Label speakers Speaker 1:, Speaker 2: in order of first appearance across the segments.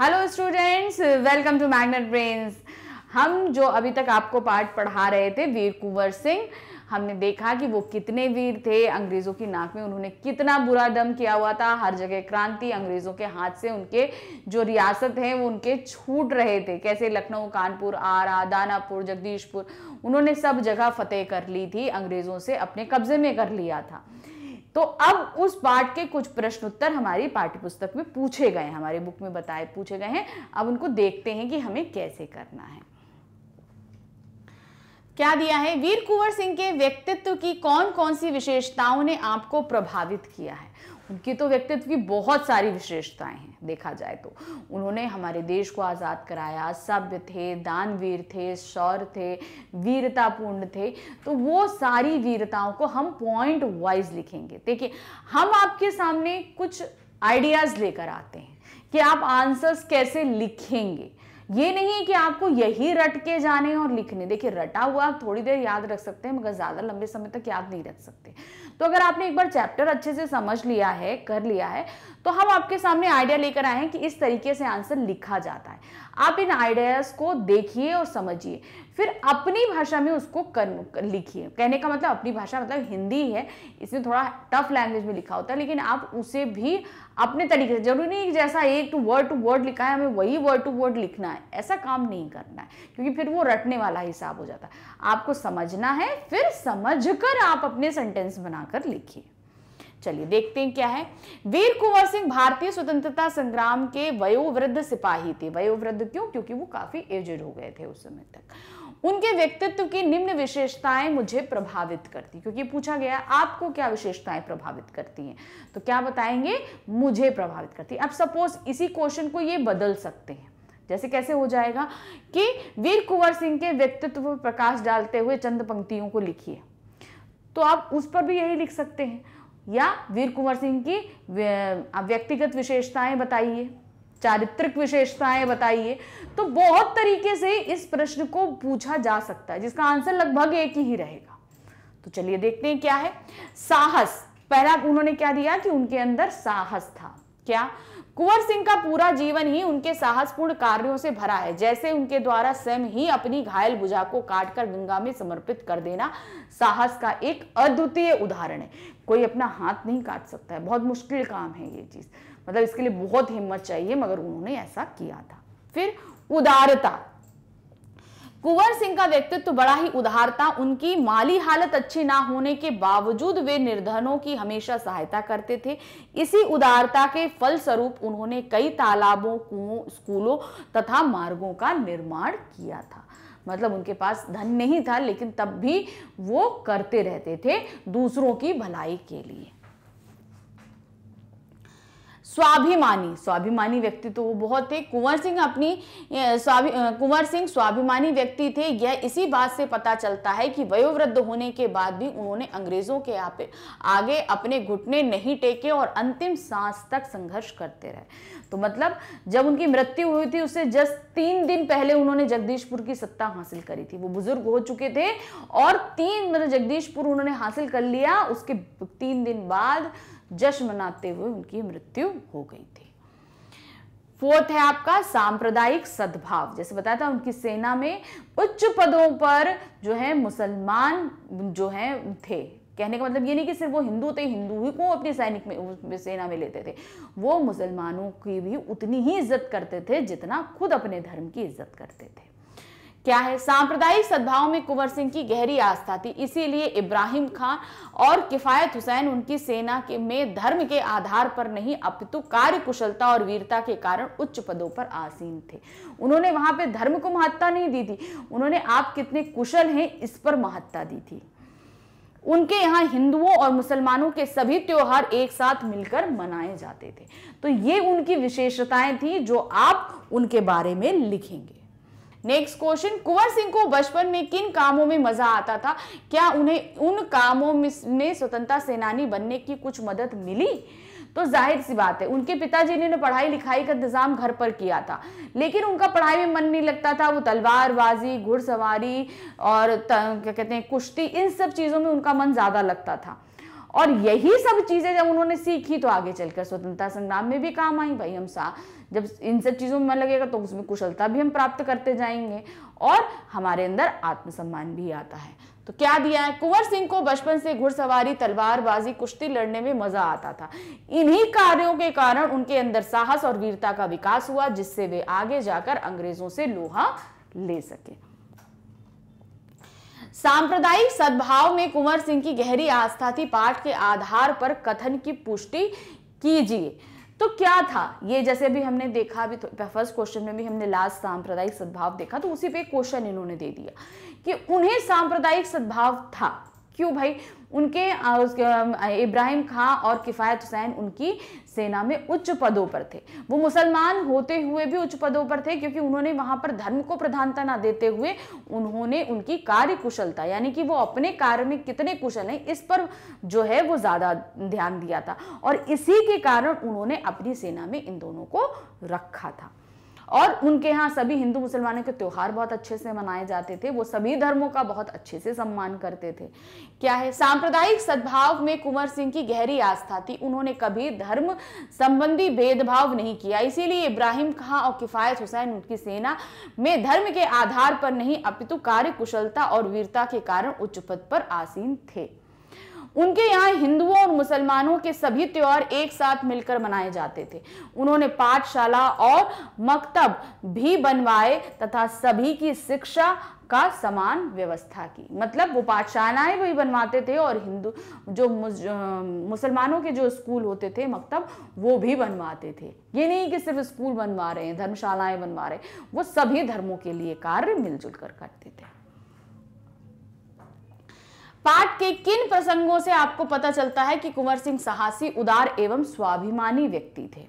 Speaker 1: hello students welcome to Magnet Brains हम जो अभी तक आपको पार्ट पढ़ा रहे थे वीर कुंवर सिंह हमने देखा कि वो कितने वीर थे अंग्रेज़ों की नाक में उन्होंने कितना बुरा दम किया हुआ था हर जगह क्रांति अंग्रेज़ों के हाथ से उनके जो रियासत हैं वो उनके छूट रहे थे कैसे लखनऊ कानपुर आरा दानापुर जगदीशपुर उन्होंने सब जगह फतेह कर ली थी अंग्रेज़ों से अपने कब्जे में कर लिया था तो अब उस पार्ट के कुछ प्रश्न उत्तर हमारी पाठ्यपुस्तक में पूछे गए हैं हमारे बुक में बताए पूछे गए हैं अब उनको देखते हैं कि हमें कैसे करना है क्या दिया है वीर कुंवर सिंह के व्यक्तित्व की कौन कौन सी विशेषताओं ने आपको प्रभावित किया है उनकी तो व्यक्तित्व की बहुत सारी विशेषताएं हैं देखा जाए तो उन्होंने हमारे देश को आज़ाद कराया सभ्य थे दानवीर थे शौर थे वीरतापूर्ण थे तो वो सारी वीरताओं को हम पॉइंट वाइज लिखेंगे देखिए हम आपके सामने कुछ आइडियाज़ लेकर आते हैं कि आप आंसर्स कैसे लिखेंगे ये नहीं है कि आपको यही रट के जाने और लिखने देखिए रटा हुआ आप थोड़ी देर याद रख सकते हैं मगर ज़्यादा लंबे समय तक याद नहीं रख सकते तो अगर आपने एक बार चैप्टर अच्छे से समझ लिया है कर लिया है तो हम आपके सामने आइडिया लेकर आए हैं कि इस तरीके से आंसर लिखा जाता है आप इन आइडियाज़ को देखिए और समझिए फिर अपनी भाषा में उसको कर लिखिए कहने का मतलब अपनी भाषा मतलब हिंदी है इसमें थोड़ा टफ लैंग्वेज में लिखा होता है लेकिन आप उसे भी अपने तरीके से जरूरी नहीं कि जैसा एक टू वर्ड टू वर्ड लिखा है हमें वही वर्ड टू वर्ड लिखना है ऐसा काम नहीं करना है क्योंकि फिर वो रटने वाला हिसाब हो जाता है आपको समझना है फिर समझ कर आप अपने सेंटेंस बना बनाकर लिखी चलिए देखते हैं क्या है वीर कुंवर सिंह भारतीय स्वतंत्रता संग्राम के वयोवृद्ध सिपाही थे वयोवृद्ध क्यों क्योंकि वो काफी एजेड हो गए थे उस समय तक उनके व्यक्तित्व की निम्न विशेषताएं मुझे प्रभावित करती क्योंकि पूछा गया आपको क्या विशेषताएं प्रभावित करती हैं तो क्या बताएंगे मुझे प्रभावित करती अब सपोज इसी क्वेश्चन को ये बदल सकते हैं जैसे कैसे हो जाएगा कि वीर कुंवर सिंह के व्यक्तित्व पर प्रकाश डालते हुए चंद पंक्तियों को लिखिए तो आप उस पर भी यही लिख सकते हैं या वीर कुंवर सिंह की व्यक्तिगत विशेषताएं बताइए चारित्रिक विशेषताएं बताइए तो बहुत तरीके से इस प्रश्न को पूछा जा सकता है जिसका आंसर लगभग एक ही रहेगा तो चलिए देखते हैं क्या है साहस पहला उन्होंने क्या दिया कि उनके अंदर साहस था क्या कुंवर सिंह का पूरा जीवन ही उनके साहसपूर्ण कार्यों से भरा है जैसे उनके द्वारा स्वयं ही अपनी घायल भुजा को काटकर गंगा में समर्पित कर देना साहस का एक अद्वितीय उदाहरण है कोई अपना हाथ नहीं काट सकता है बहुत मुश्किल काम है ये चीज मतलब इसके लिए बहुत हिम्मत चाहिए मगर उन्होंने ऐसा किया था फिर उदारता कुंवर सिंह का व्यक्तित्व बड़ा ही था उनकी माली हालत अच्छी ना होने के बावजूद वे निर्धनों की हमेशा सहायता करते थे इसी उदारता के फलस्वरूप उन्होंने कई तालाबों कुओं स्कूलों तथा मार्गों का निर्माण किया था मतलब उनके पास धन नहीं था लेकिन तब भी वो करते रहते थे दूसरों की भलाई के लिए स्वाभिमानी स्वाभिमानी व्यक्ति तो वो बहुत थे कुंवर सिंह अपनी स्वाभि कुंवर सिंह स्वाभिमानी व्यक्ति थे यह इसी बात से पता चलता है कि वयोवृद्ध होने के बाद भी उन्होंने अंग्रेजों के आप आगे अपने घुटने नहीं टेके और अंतिम सांस तक संघर्ष करते रहे तो मतलब जब उनकी मृत्यु हुई थी उससे जस्ट तीन दिन पहले उन्होंने जगदीशपुर की सत्ता हासिल करी थी वो बुजुर्ग हो चुके थे और तीन मतलब जगदीशपुर उन्होंने हासिल कर लिया उसके तीन दिन बाद जश्न मनाते हुए उनकी मृत्यु हो गई थी फोर्थ है आपका सांप्रदायिक सद्भाव जैसे बताया था उनकी सेना में उच्च पदों पर जो है मुसलमान जो है थे कहने का मतलब ये नहीं कि सिर्फ वो हिंदू थे हिंदू ही को अपनी सैनिक में सेना में लेते थे वो मुसलमानों की भी उतनी ही इज्जत करते थे जितना खुद अपने धर्म की इज्जत करते थे क्या है सांप्रदायिक सद्भाव में कुंवर सिंह की गहरी आस्था थी इसीलिए इब्राहिम खान और किफ़ायत हुसैन उनकी सेना के में धर्म के आधार पर नहीं अपितु कार्य कुशलता और वीरता के कारण उच्च पदों पर आसीन थे उन्होंने वहां पे धर्म को महत्ता नहीं दी थी उन्होंने आप कितने कुशल हैं इस पर महत्ता दी थी उनके यहाँ हिंदुओं और मुसलमानों के सभी त्योहार एक साथ मिलकर मनाए जाते थे तो ये उनकी विशेषताएं थी जो आप उनके बारे में लिखेंगे नेक्स्ट क्वेश्चन कुंवर सिंह को बचपन में किन कामों में मजा आता था क्या उन्हें उन कामों में स्वतंत्रता सेनानी बनने की कुछ मदद मिली तो जाहिर सी बात है उनके पिताजी ने पढ़ाई लिखाई का इंतजाम घर पर किया था लेकिन उनका पढ़ाई में मन नहीं लगता था वो तलवारबाजी घुड़सवारी और क्या कहते हैं कुश्ती इन सब चीज़ों में उनका मन ज़्यादा लगता था और यही सब चीज़ें जब उन्होंने सीखी तो आगे चलकर स्वतंत्रता संग्राम में भी काम आई भाई हम सा जब इन सब चीज़ों में मन लगेगा तो उसमें कुशलता भी हम प्राप्त करते जाएंगे और हमारे अंदर आत्मसम्मान भी आता है तो क्या दिया है कुंवर सिंह को बचपन से घुड़सवारी तलवारबाजी कुश्ती लड़ने में मजा आता था इन्हीं कार्यों के कारण उनके अंदर साहस और वीरता का विकास हुआ जिससे वे आगे जाकर अंग्रेजों से लोहा ले सके सांप्रदायिक सद्भाव में कुंवर सिंह की गहरी आस्था थी पाठ के आधार पर कथन की पुष्टि कीजिए तो क्या था ये जैसे भी हमने देखा अभी फर्स्ट तो क्वेश्चन में भी हमने लास्ट सांप्रदायिक सद्भाव देखा तो उसी पे क्वेश्चन इन्होंने दे दिया कि उन्हें सांप्रदायिक सद्भाव था क्यों भाई उनके इब्राहिम खां और किफ़ायत हुसैन उनकी सेना में उच्च पदों पर थे वो मुसलमान होते हुए भी उच्च पदों पर थे क्योंकि उन्होंने वहां पर धर्म को प्रधानता ना देते हुए उन्होंने उनकी कार्य कुशलता यानी कि वो अपने कार्य में कितने कुशल हैं इस पर जो है वो ज़्यादा ध्यान दिया था और इसी के कारण उन्होंने अपनी सेना में इन दोनों को रखा था और उनके यहाँ सभी हिंदू मुसलमानों के त्यौहार बहुत अच्छे से मनाए जाते थे वो सभी धर्मों का बहुत अच्छे से सम्मान करते थे क्या है सांप्रदायिक सद्भाव में कुंवर सिंह की गहरी आस्था थी उन्होंने कभी धर्म संबंधी भेदभाव नहीं किया इसीलिए इब्राहिम खां और किफायत हुसैन उनकी सेना में धर्म के आधार पर नहीं अपितु कार्य कुशलता और वीरता के कारण उच्च पद पर आसीन थे उनके यहाँ हिंदुओं और मुसलमानों के सभी त्यौहार एक साथ मिलकर मनाए जाते थे उन्होंने पाठशाला और मकतब भी बनवाए तथा सभी की शिक्षा का समान व्यवस्था की मतलब वो पाठशालाएं भी बनवाते थे और हिंदू जो मुसलमानों के जो स्कूल होते थे मकतब वो भी बनवाते थे ये नहीं कि सिर्फ स्कूल बनवा रहे हैं धर्मशालाएं बनवा रहे हैं वो सभी धर्मों के लिए कार्य मिलजुल कर करते थे पाठ के किन प्रसंगों से आपको पता चलता है कि कुंवर सिंह साहसी उदार एवं स्वाभिमानी व्यक्ति थे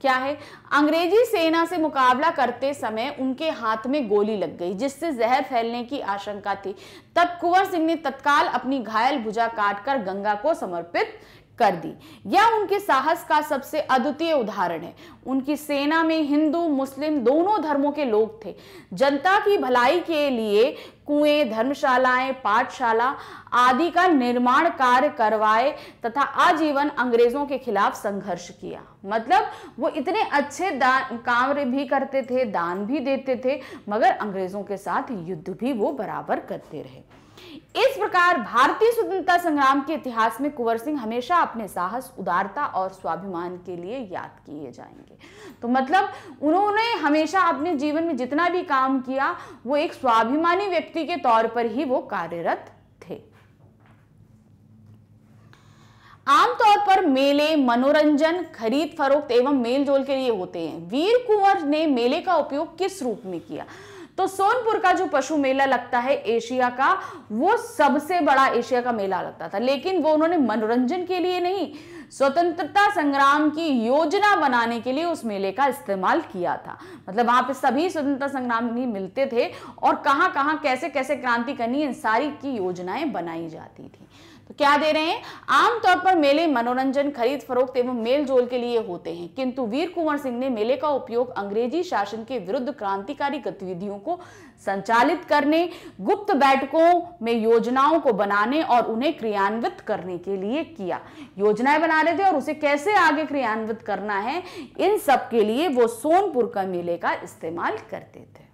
Speaker 1: क्या है अंग्रेजी सेना से मुकाबला करते समय उनके हाथ में गोली लग गई जिससे जहर फैलने की आशंका थी तब कुंवर सिंह ने तत्काल अपनी घायल भुजा काटकर गंगा को समर्पित कर दी यह उनके साहस का सबसे अद्वितीय उदाहरण है उनकी सेना में हिंदू मुस्लिम दोनों धर्मों के लोग थे जनता की भलाई के लिए कुएं धर्मशालाएं पाठशाला आदि का निर्माण कार्य करवाए तथा आजीवन अंग्रेजों के खिलाफ संघर्ष किया मतलब वो इतने अच्छे दान कार्य भी करते थे दान भी देते थे मगर अंग्रेजों के साथ युद्ध भी वो बराबर करते रहे इस प्रकार भारतीय स्वतंत्रता संग्राम के इतिहास में कुंवर सिंह हमेशा अपने साहस उदारता और स्वाभिमान के लिए याद किए जाएंगे तो मतलब उन्होंने हमेशा अपने जीवन में जितना भी काम किया वो एक स्वाभिमानी व्यक्ति के तौर पर ही वो कार्यरत थे आमतौर पर मेले मनोरंजन खरीद फरोख्त एवं मेल जोल के लिए होते हैं वीर कुंवर ने मेले का उपयोग किस रूप में किया तो सोनपुर का जो पशु मेला लगता है एशिया का वो सबसे बड़ा एशिया का मेला लगता था लेकिन वो उन्होंने मनोरंजन के लिए नहीं स्वतंत्रता संग्राम की योजना बनाने के लिए उस मेले का इस्तेमाल किया था मतलब वहां पे सभी स्वतंत्रता संग्रामी मिलते थे और कहां कहां कैसे कैसे क्रांति करनी इन सारी की योजनाएं बनाई जाती थी तो क्या दे रहे हैं आमतौर पर मेले मनोरंजन खरीद फरोख्त एवं मेल जोल के लिए होते हैं किंतु वीर कुंवर सिंह ने मेले का उपयोग अंग्रेजी शासन के विरुद्ध क्रांतिकारी गतिविधियों को संचालित करने गुप्त बैठकों में योजनाओं को बनाने और उन्हें क्रियान्वित करने के लिए किया योजनाएं बना रहे थे और उसे कैसे आगे क्रियान्वित करना है इन सब के लिए वो सोनपुर का मेले का इस्तेमाल करते थे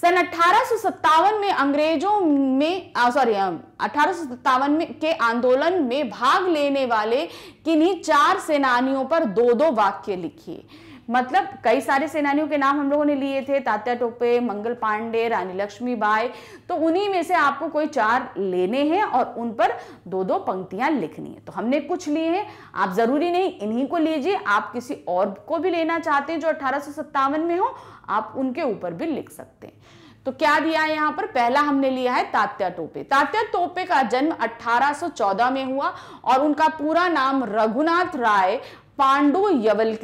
Speaker 1: सन अठारह में अंग्रेजों में सॉरी अठारह में के आंदोलन में भाग लेने वाले किन्हीं चार सेनानियों पर दो दो वाक्य लिखिए मतलब कई सारे सेनानियों के नाम हम लोगों ने लिए थे तात्या टोपे मंगल पांडे रानी लक्ष्मी बाई तो उन्हीं में से आपको कोई चार लेने हैं और उन पर दो दो पंक्तियां लिखनी है तो हमने कुछ लिए हैं आप ज़रूरी नहीं इन्हीं को लीजिए आप किसी और को भी लेना चाहते हैं जो अठारह में हो आप उनके ऊपर भी लिख सकते हैं तो क्या दिया है यहाँ पर पहला हमने लिया है तात्या टोपे तात्या टोपे का जन्म 1814 में हुआ और उनका पूरा नाम रघुनाथ राय पांडु यवेल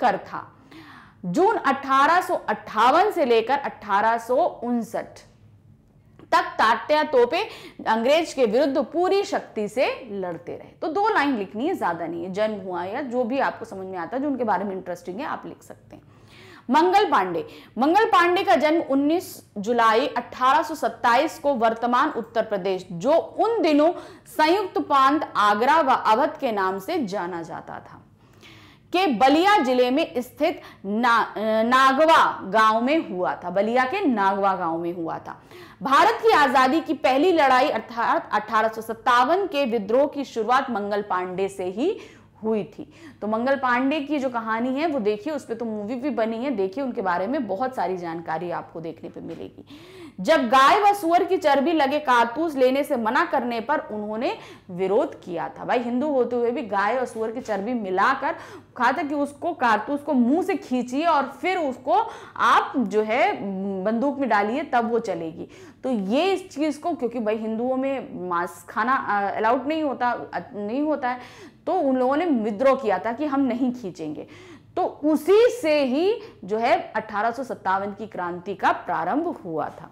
Speaker 1: कर था जून अठारह से लेकर अठारह तक तात्या तोपे अंग्रेज के विरुद्ध पूरी शक्ति से लड़ते रहे तो दो लाइन लिखनी है ज्यादा नहीं है जन्म हुआ या जो भी आपको समझ में आता है जो उनके बारे में इंटरेस्टिंग है आप लिख सकते हैं मंगल पांडे मंगल पांडे का जन्म 19 जुलाई 1827 को वर्तमान उत्तर प्रदेश जो उन दिनों संयुक्त प्रांत आगरा व अवध के नाम से जाना जाता था के बलिया जिले में स्थित ना, नागवा गांव में हुआ था बलिया के नागवा गांव में हुआ था भारत की आजादी की पहली लड़ाई अर्थात अठारह के विद्रोह की शुरुआत मंगल पांडे से ही हुई थी तो मंगल पांडे की जो कहानी है वो देखिए उस पर तो मूवी भी बनी है देखिए उनके बारे में बहुत सारी जानकारी आपको देखने पर मिलेगी जब गाय व सुअर की चर्बी लगे कारतूस लेने से मना करने पर उन्होंने विरोध किया था भाई हिंदू होते हुए भी गाय और सुअर की चर्बी मिलाकर कहा था कि उसको कारतूस को मुंह से खींचिए और फिर उसको आप जो है बंदूक में डालिए तब वो चलेगी तो ये इस चीज़ को क्योंकि भाई हिंदुओं में मांस खाना अलाउड नहीं होता नहीं होता है तो उन लोगों ने विद्रोह किया था कि हम नहीं खींचेंगे तो उसी से ही जो है अठारह की क्रांति का प्रारंभ हुआ था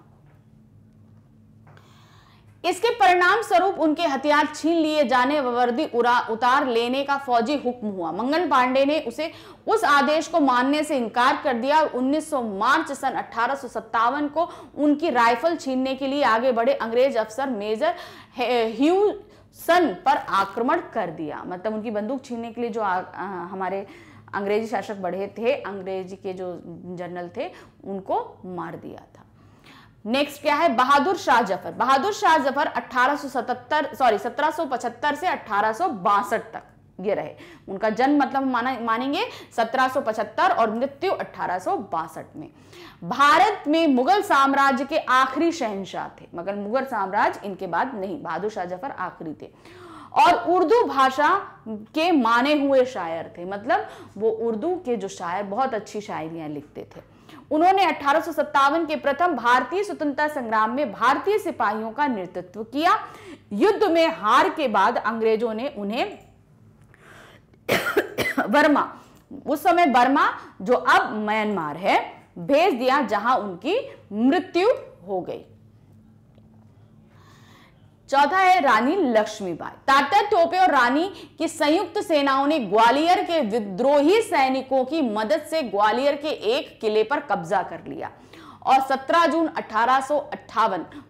Speaker 1: इसके परिणाम स्वरूप उनके हथियार छीन लिए जाने वर्दी उतार लेने का फौजी हुक्म हुआ मंगन पांडे ने उसे उस आदेश को मानने से इनकार कर दिया और 1900 मार्च सन अठारह को उनकी राइफल छीनने के लिए आगे बढ़े अंग्रेज अफसर मेजर ह्यू सन पर आक्रमण कर दिया मतलब उनकी बंदूक छीनने के लिए जो आ, आ, हमारे अंग्रेजी शासक बढ़े थे अंग्रेजी के जो जनरल थे उनको मार दिया था नेक्स्ट क्या है बहादुर शाह जफर बहादुर शाह जफर 1877 सॉरी 1775 से अठारह तक ये रहे उनका जन्म मतलब माना मानेंगे 1775 और मृत्यु अठारह में भारत में मुगल साम्राज्य के आखिरी शहनशाह थे मगर मुगल साम्राज्य इनके बाद नहीं बहादुर शाह जफर आखिरी थे और उर्दू भाषा के माने हुए शायर थे मतलब वो उर्दू के जो शायर बहुत अच्छी शायरियां लिखते थे उन्होंने अठारह के प्रथम भारतीय स्वतंत्रता संग्राम में भारतीय सिपाहियों का नेतृत्व किया युद्ध में हार के बाद अंग्रेजों ने उन्हें वर्मा उस समय बर्मा जो अब म्यांमार है भेज दिया जहां उनकी मृत्यु हो गई चौथा है रानी लक्ष्मीबाई टाटा टोपे और रानी की संयुक्त सेनाओं ने ग्वालियर के विद्रोही सैनिकों की मदद से ग्वालियर के एक किले पर कब्जा कर लिया और 17 जून अठारह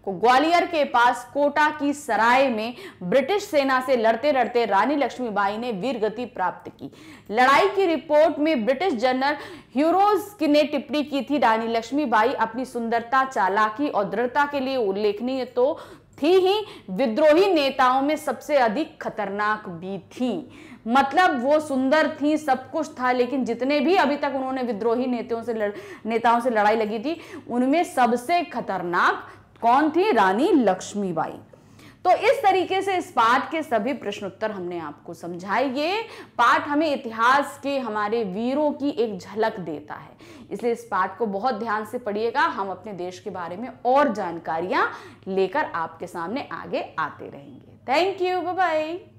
Speaker 1: को ग्वालियर के पास कोटा की सराय में ब्रिटिश सेना से लड़ते लड़ते रानी लक्ष्मीबाई ने वीर गति प्राप्त की लड़ाई की रिपोर्ट में ब्रिटिश जनरल ह्यूरोज ने टिप्पणी की थी रानी लक्ष्मीबाई अपनी सुंदरता चालाकी और दृढ़ता के लिए उल्लेखनीय तो थी ही विद्रोही नेताओं में सबसे अधिक खतरनाक भी थी मतलब वो सुंदर थी सब कुछ था लेकिन जितने भी अभी तक उन्होंने विद्रोही नेताओं से लड़, नेताओं से लड़ाई लगी थी उनमें सबसे खतरनाक कौन थी रानी लक्ष्मीबाई तो इस तरीके से इस पाठ के सभी प्रश्नोत्तर हमने आपको समझाए ये पाठ हमें इतिहास के हमारे वीरों की एक झलक देता है इसलिए इस पाठ को बहुत ध्यान से पढ़िएगा हम अपने देश के बारे में और जानकारियां लेकर आपके सामने आगे आते रहेंगे थैंक यू बाय